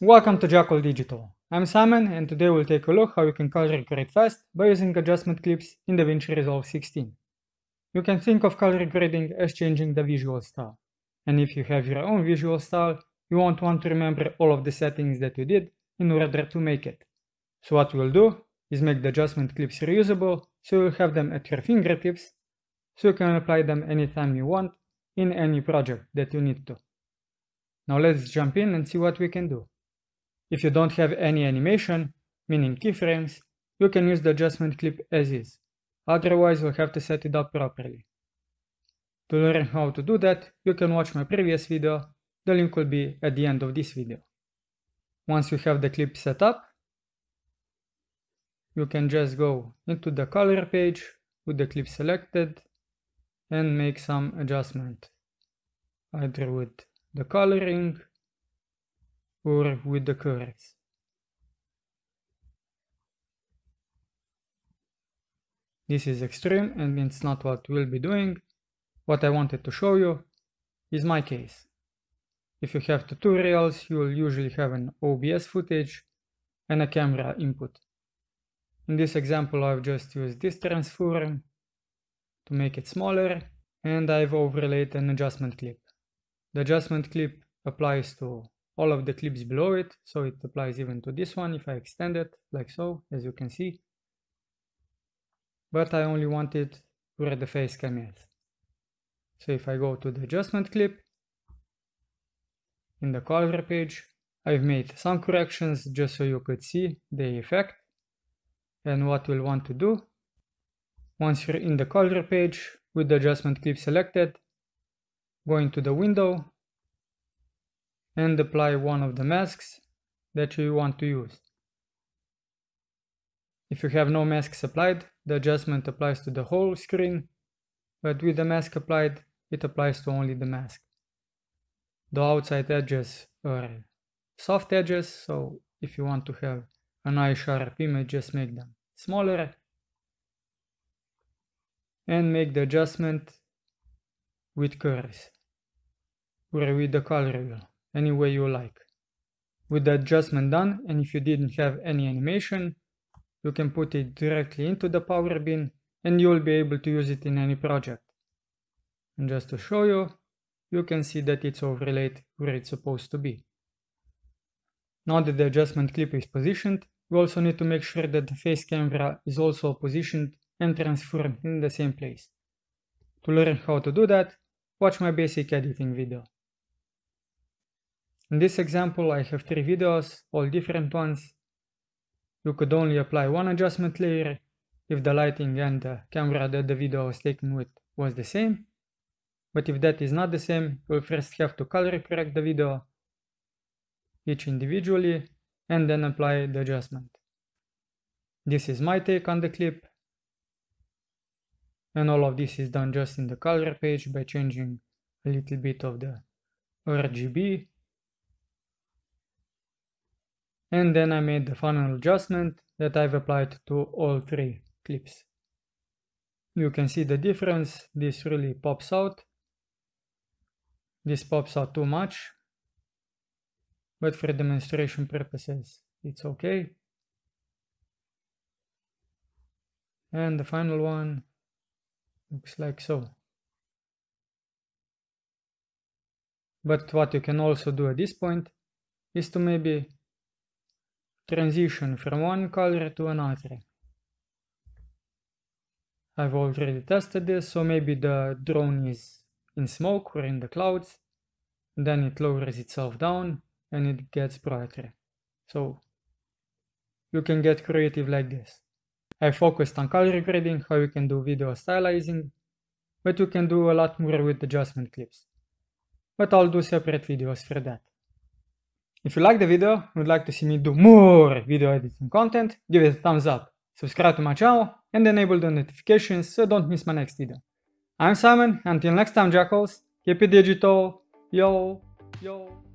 Welcome to Jackal Digital. I'm Simon and today we'll take a look how you can color grade fast by using adjustment clips in DaVinci Resolve 16. You can think of color grading as changing the visual style. And if you have your own visual style, you won't want to remember all of the settings that you did in order to make it. So what we'll do is make the adjustment clips reusable so you'll have them at your fingertips so you can apply them anytime you want in any project that you need to. Now let's jump in and see what we can do. If you don't have any animation, meaning keyframes, you can use the adjustment clip as is. Otherwise, you'll have to set it up properly. To learn how to do that, you can watch my previous video, the link will be at the end of this video. Once you have the clip set up, you can just go into the color page with the clip selected and make some adjustment either with the coloring or with the curves. This is extreme and it's not what we'll be doing. What I wanted to show you is my case. If you have tutorials, you'll usually have an OBS footage and a camera input. In this example, I've just used this transform to make it smaller and I've overlaid an adjustment clip. The adjustment clip applies to all of the clips below it, so it applies even to this one if I extend it, like so, as you can see. But I only want it where the face cam is. So if I go to the adjustment clip, in the color page, I've made some corrections just so you could see the effect and what we'll want to do. Once you're in the color page with the adjustment clip selected, go into the window and apply one of the masks that you want to use. If you have no masks applied, the adjustment applies to the whole screen, but with the mask applied, it applies to only the mask. The outside edges are soft edges, so if you want to have an eye sharp image, just make them smaller and make the adjustment with curves read the color wheel any way you like. With the adjustment done and if you didn't have any animation, you can put it directly into the power bin and you'll be able to use it in any project. And just to show you, you can see that it's overlaid where it's supposed to be. Now that the adjustment clip is positioned, we also need to make sure that the face camera is also positioned and transformed in the same place. To learn how to do that, watch my basic editing video. In this example, I have three videos, all different ones. You could only apply one adjustment layer if the lighting and the camera that the video was taken with was the same. But if that is not the same, you'll first have to color correct the video each individually and then apply the adjustment. This is my take on the clip. And all of this is done just in the color page by changing a little bit of the RGB and then I made the final adjustment that I've applied to all three clips. You can see the difference, this really pops out. This pops out too much, but for demonstration purposes it's okay. And the final one looks like so. But what you can also do at this point is to maybe transition from one color to another. I've already tested this, so maybe the drone is in smoke or in the clouds, then it lowers itself down and it gets brighter. So you can get creative like this. I focused on color grading, how you can do video stylizing, but you can do a lot more with adjustment clips. But I'll do separate videos for that. If you like the video and would like to see me do more video editing content, give it a thumbs up, subscribe to my channel and enable the notifications so don't miss my next video. I'm Simon, until next time jackals, keep it digital, yo, yo.